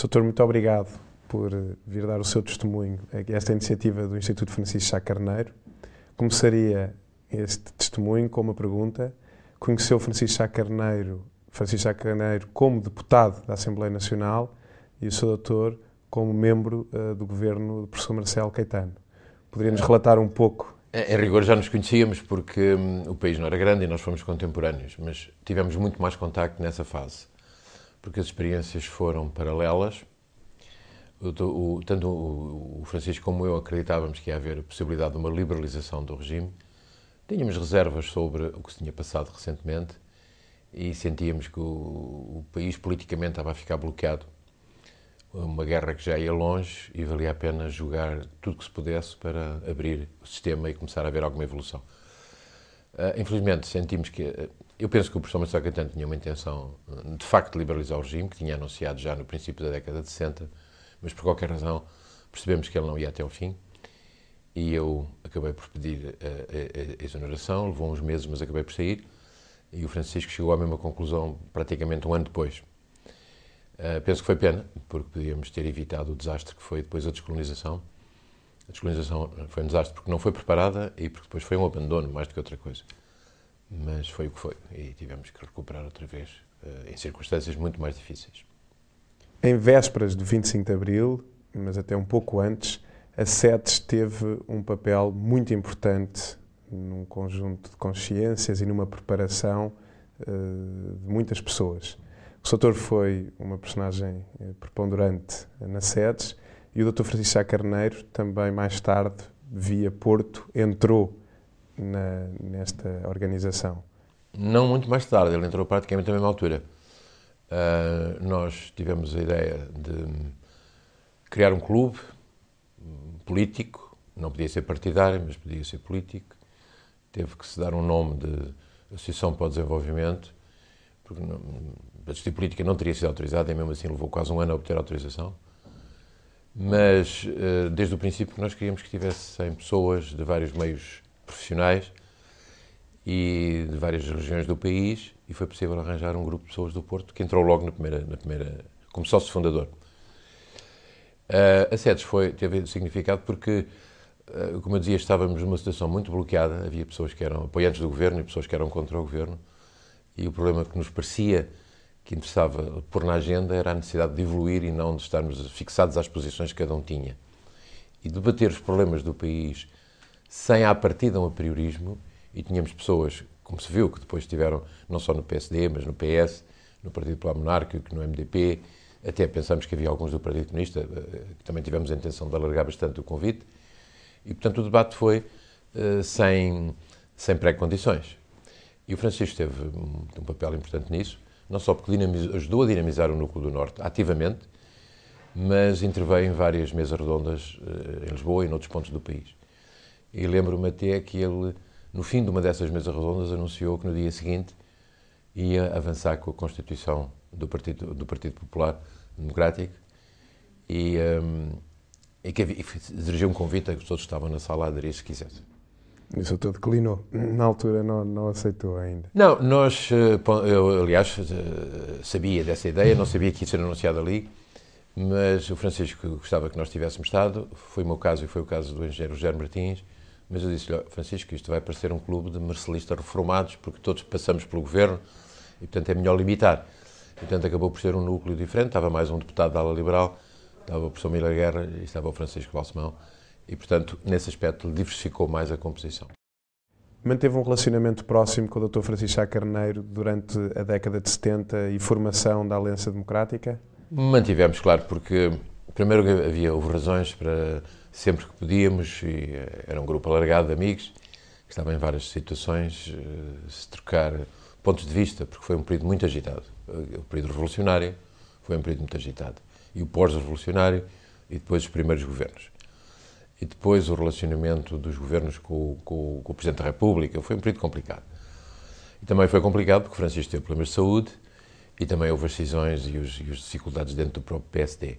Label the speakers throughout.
Speaker 1: Soutor, muito obrigado por eh, vir dar o seu testemunho a esta iniciativa do Instituto Francisco Sá Carneiro. Começaria este testemunho com uma pergunta. Conheceu Francisco Sá Carneiro, Francisco Sá Carneiro como deputado da Assembleia Nacional e o seu doutor como membro uh, do governo do professor Marcelo Caetano. Poderia-nos relatar um pouco? Em rigor
Speaker 2: já nos conhecíamos porque hum, o país não era grande e nós fomos contemporâneos, mas tivemos muito mais contacto nessa fase porque as experiências foram paralelas. O, o, tanto o, o Francisco como eu acreditávamos que ia haver a possibilidade de uma liberalização do regime. Tínhamos reservas sobre o que se tinha passado recentemente e sentíamos que o, o país politicamente estava a ficar bloqueado. Uma guerra que já ia longe e valia a pena jogar tudo que se pudesse para abrir o sistema e começar a haver alguma evolução. Uh, infelizmente, sentimos que uh, eu penso que o professor Marcelo Caetano tinha uma intenção, eh, de facto, de liberalizar o regime, que tinha anunciado já no princípio da década de 60, mas por qualquer razão percebemos que ele não ia até ao fim e eu acabei por pedir a, a, a exoneração, levou uns meses, mas acabei por sair, e o Francisco chegou à mesma conclusão praticamente um ano depois. Uh, penso que foi pena, porque podíamos ter evitado o desastre que foi depois a descolonização. A descolonização foi um desastre porque não foi preparada e porque depois foi um abandono mais do que outra coisa mas foi o que foi e tivemos que recuperar outra vez eh, em circunstâncias muito mais difíceis.
Speaker 1: Em vésperas de 25 de Abril, mas até um pouco antes, a SETES teve um papel muito importante num conjunto de consciências e numa preparação uh, de muitas pessoas. O Soutor foi uma personagem eh, preponderante na SEDES e o Dr. Francisco Sá Carneiro também mais tarde, via Porto, entrou na, nesta organização?
Speaker 2: Não muito mais tarde, ele entrou praticamente na mesma altura. Uh, nós tivemos a ideia de criar um clube hum, político, não podia ser partidário, mas podia ser político. Teve que se dar um nome de Associação para o Desenvolvimento, porque não, a justiça política não teria sido autorizada, e mesmo assim levou quase um ano a obter autorização. Mas ah, desde o princípio nós queríamos que tivesse 100 pessoas de vários meios profissionais e de várias regiões do país e foi possível arranjar um grupo de pessoas do Porto que entrou logo na primeira, na primeira como sócio fundador. Uh, a SEDES foi, teve significado porque, uh, como eu dizia, estávamos numa situação muito bloqueada, havia pessoas que eram apoiantes do governo e pessoas que eram contra o governo e o problema que nos parecia que interessava pôr na agenda era a necessidade de evoluir e não de estarmos fixados às posições que cada um tinha. E debater os problemas do país sem à partida um apriorismo, e tínhamos pessoas, como se viu, que depois tiveram, não só no PSD, mas no PS, no Partido Popular Monárquico, no MDP, até pensamos que havia alguns do Partido Comunista, eh, que também tivemos a intenção de alargar bastante o convite, e portanto o debate foi eh, sem, sem pré-condições. E o Francisco teve um, papel importante nisso, não só porque ajudou a dinamizar o Núcleo do Norte ativamente, mas interveio em várias mesas redondas eh, em Lisboa e em outros pontos do país. E lembro-me até que ele, no fim de uma dessas mesas redondas, anunciou que no dia seguinte ia avançar com a Constituição do Partido, do Partido Popular Democrático e, um, e que havia, um convite a que todos estavam na sala a aderir se quisessem.
Speaker 1: E o declinou. Na altura não, não aceitou ainda.
Speaker 2: Não, nós, eh, eu, aliás, eh, sabia dessa ideia, não sabia que ia ser anunciado ali, mas o Francisco gostava que nós tivéssemos estado. Foi o meu caso e foi o caso do engenheiro José Martins. Mas eu disse-lhe, Francisco, isto vai parecer um clube de marcelistas reformados, porque todos passamos pelo governo e, portanto, é melhor limitar. E, portanto, acabou por ser um núcleo diferente. Estava mais um deputado da ala liberal, estava o professor Miller Guerra e estava o Francisco Balsemão. E, portanto, nesse aspecto, diversificou mais a composição.
Speaker 1: Manteve um relacionamento próximo com o Dr. Francisco Chá Carneiro durante a década de 70 e formação da Aliança Democrática?
Speaker 2: Mantivemos, claro, porque primeiro havia houve razões para sempre que podíamos e eh, era um grupo alargado de amigos que estava em várias situações eh, se trocar pontos de vista porque foi um período muito agitado eh, o período revolucionário foi um período muito agitado e o pós-revolucionário e depois os primeiros governos e depois o relacionamento dos governos com, com, com o Presidente da República foi um período complicado e também foi complicado porque Francisco teve problemas de saúde e também houve as cisões e, os, e as dificuldades dentro do próprio PSD.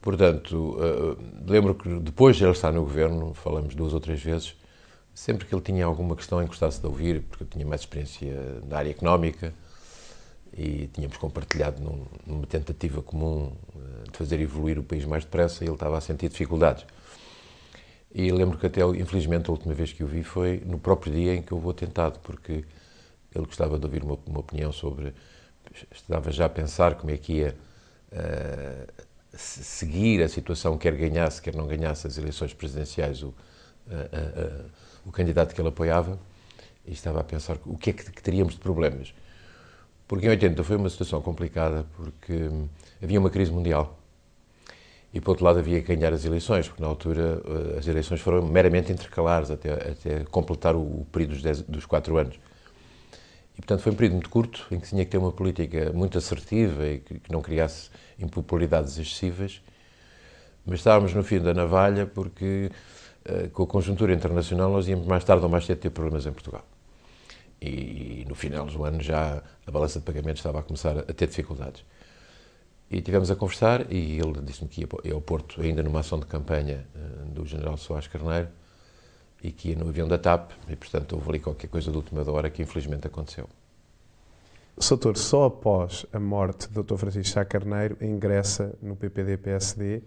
Speaker 2: Portanto, eh, lembro que depois de ele estar no governo, falamos duas ou três vezes, sempre que ele tinha alguma questão em que gostasse de ouvir, porque eu tinha mais experiência na área económica e tínhamos compartilhado num, numa tentativa comum eh, de fazer evoluir o país mais depressa, ele estava a sentir dificuldades. E lembro que até, infelizmente, a última vez que o vi foi no próprio dia em que houve o atentado, porque ele gostava de ouvir uma, uma opinião sobre... Estava já a pensar como é que ia... Uh, seguir a situação, quer ganhasse, quer não ganhasse as eleições presidenciais, o, a, a, o candidato que ele apoiava, e estava a pensar o que é que, que teríamos de problemas. Porque em 80 foi uma situação complicada, porque hum, havia uma crise mundial. E, por outro lado, havia que ganhar as eleições, porque na altura eh, as eleições foram meramente intercalares até, até completar o, período dos, dos quatro anos. E, portanto, foi um período muito curto em que tinha que ter uma política muito assertiva e que, que não criasse impopularidades excessivas. Mas estávamos no fim da navalha porque, uh, com a conjuntura internacional, nós íamos mais tarde ou mais cedo ter problemas em Portugal. E, e no final do ano já a balança de pagamentos estava a começar a ter dificuldades. E tivemos a conversar e ele disse-me que ia ao Porto, ainda numa ação de campanha uh, do general Soares Carneiro, e que ia no avião da TAP, e portanto houve ali qualquer coisa de última hora que infelizmente aconteceu.
Speaker 1: Soutor, só após a morte do Dr. Francisco Chá Carneiro ingressa no PPD-PSD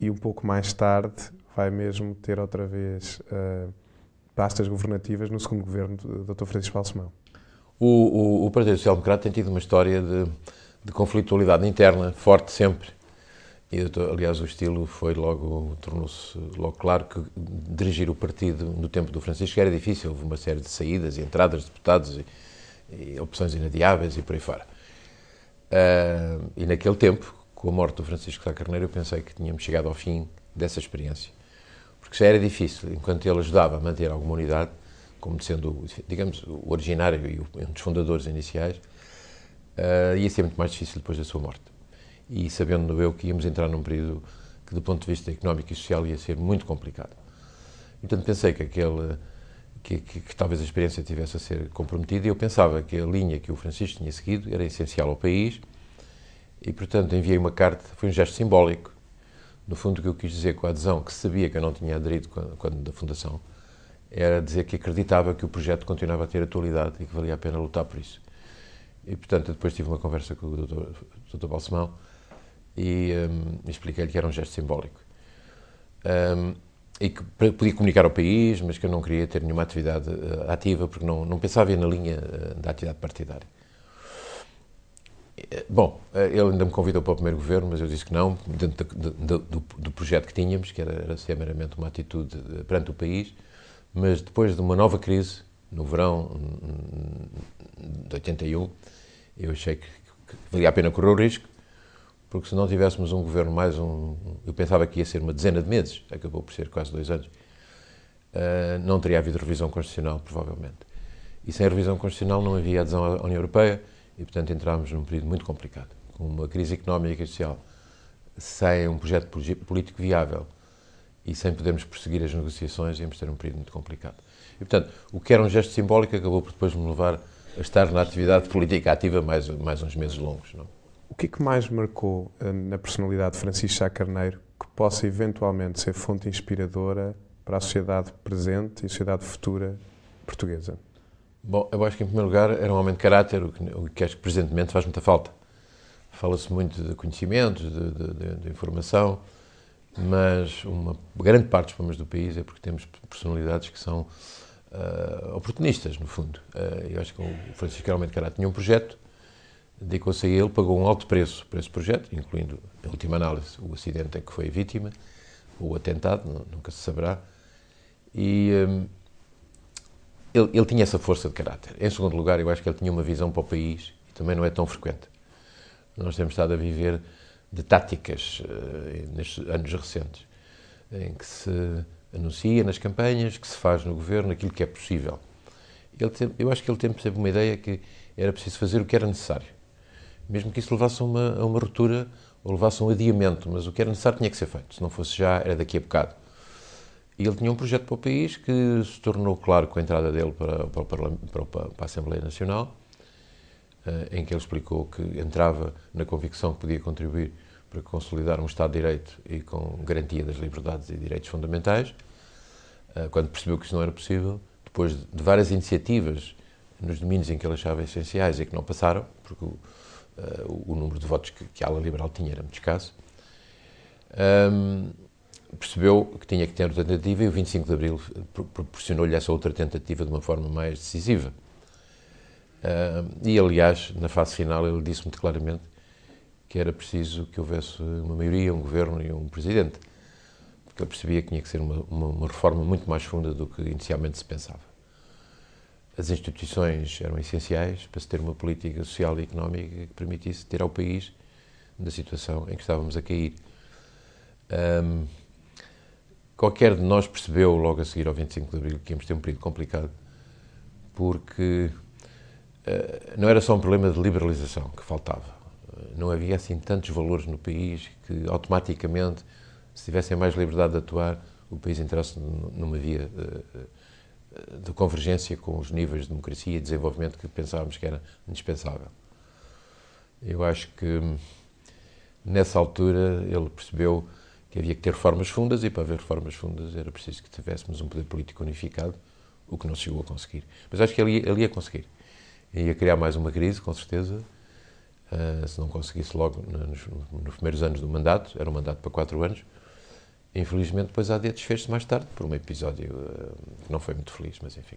Speaker 1: e um pouco mais tarde vai mesmo ter outra vez uh, pastas governativas no segundo governo do Dr. Francisco Balsemão.
Speaker 2: O, o, o Partido Social Democrata tem tido uma história de, de conflitualidade interna forte sempre e, doutor, aliás, o estilo foi logo, tornou-se logo claro que dirigir o partido no tempo do Francisco era difícil, houve uma série de saídas e entradas de deputados e, e opções inadiáveis e por aí fora. Uh, e naquele tempo, com a morte do Francisco da Carneiro, eu pensei que tínhamos chegado ao fim dessa experiência. Porque já era difícil, enquanto ele ajudava a manter alguma unidade, como sendo, digamos, o originário e um dos fundadores iniciais, uh, ia ser muito mais difícil depois da sua morte e sabendo eu que íamos entrar num período que, do ponto de vista económico e social, ia ser muito complicado. Portanto, pensei que aquele. Que, que, que, talvez a experiência tivesse a ser comprometida, e eu pensava que a linha que o Francisco tinha seguido era essencial ao país, e portanto enviei uma carta, foi um gesto simbólico, no fundo o que eu quis dizer com a adesão, que sabia que eu não tinha aderido quando, quando da Fundação, era dizer que acreditava que o projeto continuava a ter atualidade e que valia a pena lutar por isso. E portanto depois tive uma conversa com o Dr. Dr. Balsemão, e um, expliquei-lhe que era um gesto simbólico. Um, e que podia comunicar ao país, mas que eu não queria ter nenhuma atividade uh, ativa, porque não, não pensava ir na linha uh, da atividade partidária. Eh, bom, ele ainda me convidou para o primeiro governo, mas eu disse que não, dentro do, do, do, do projeto que tínhamos, que era, era ser meramente uma atitude perante o país, mas depois de uma nova crise, no verão hum, hum, de 81, eu achei que, que valia a pena correr o risco porque se não tivéssemos um governo mais um. Eu pensava que ia ser uma dezena de meses, acabou por ser quase dois anos, uh, não teria havido revisão constitucional, provavelmente. E sem revisão constitucional não havia adesão à União Europeia e, portanto, entrámos num período muito complicado, com uma crise económica e social, sem um projeto político viável e sem podermos prosseguir as negociações, íamos ter um período muito complicado. E, portanto, o que era um gesto simbólico acabou por depois me levar a estar na atividade política ativa mais, mais uns meses longos. Não? É?
Speaker 1: que é que mais marcou eh, na personalidade de Francisco Sá Carneiro que possa eventualmente ser fonte inspiradora para a sociedade presente e a sociedade futura portuguesa? Bom, eu acho que em primeiro lugar
Speaker 2: era um homem de caráter, o que, o que acho que presentemente faz muita falta. Fala-se muito de conhecimentos, de, de, de, informação, mas uma grande parte dos problemas do país é porque temos personalidades que são uh, oportunistas, no fundo. Uh, eu acho que o Francisco era um homem de caráter. Tinha um projeto, dedicou-se a ele, pagou um alto preço para esse projeto, incluindo, em última análise, o acidente em que foi vítima, ou o atentado, nunca se saberá. E hum, ele, ele, tinha essa força de caráter. Em segundo lugar, eu acho que ele tinha uma visão para o país, e também não é tão frequente. Nós temos estado a viver de táticas uh, nestes anos recentes, em que se anuncia nas campanhas, que se faz no governo aquilo que é possível. Ele, eu acho que ele tem sempre uma ideia que era preciso fazer o que era necessário mesmo que isso levasse a uma, a uma ruptura ou levasse a um adiamento, mas o que era necessário tinha que ser feito, se não fosse já, era daqui a bocado. E ele tinha um projeto para o país que se tornou claro com a entrada dele para, para, para, para a Assembleia Nacional, eh, em que ele explicou que entrava na convicção que podia contribuir para consolidar um Estado de Direito e com garantia das liberdades e direitos fundamentais. Eh, quando percebeu que isso não era possível, depois de várias iniciativas nos domínios em que ele achava essenciais e que não passaram, porque o, eh, o, número de votos que, que, a ala liberal tinha era muito escasso, um, percebeu que tinha que ter outra tentativa e o 25 de Abril proporcionou-lhe essa outra tentativa de uma forma mais decisiva. Um, e, aliás, na fase final ele disse muito claramente que era preciso que houvesse uma maioria, um governo e um presidente, porque ele percebia que tinha que ser uma, uma, uma reforma muito mais funda do que inicialmente se pensava as instituições eram essenciais para se ter uma política social e económica que permitisse tirar o país da situação em que estávamos a cair. Um, qualquer de nós percebeu logo a seguir ao 25 de Abril que íamos ter um período complicado, porque uh, não era só um problema de liberalização que faltava. Não havia assim tantos valores no país que automaticamente, se tivessem mais liberdade de atuar, o país entrasse numa via. Uh, de convergência com os níveis de democracia e desenvolvimento que pensávamos que era indispensável. Eu acho que nessa altura ele percebeu que havia que ter reformas fundas e para haver reformas fundas era preciso que tivéssemos um poder político unificado, o que não chegou a conseguir. Mas acho que ele, ele ia conseguir. Ia criar mais uma crise, com certeza, ah, se não conseguisse logo nos, nos primeiros anos do mandato, era um mandato para quatro anos, Infelizmente, depois há de desfez-se mais tarde por um episódio uh, que não foi muito feliz, mas enfim.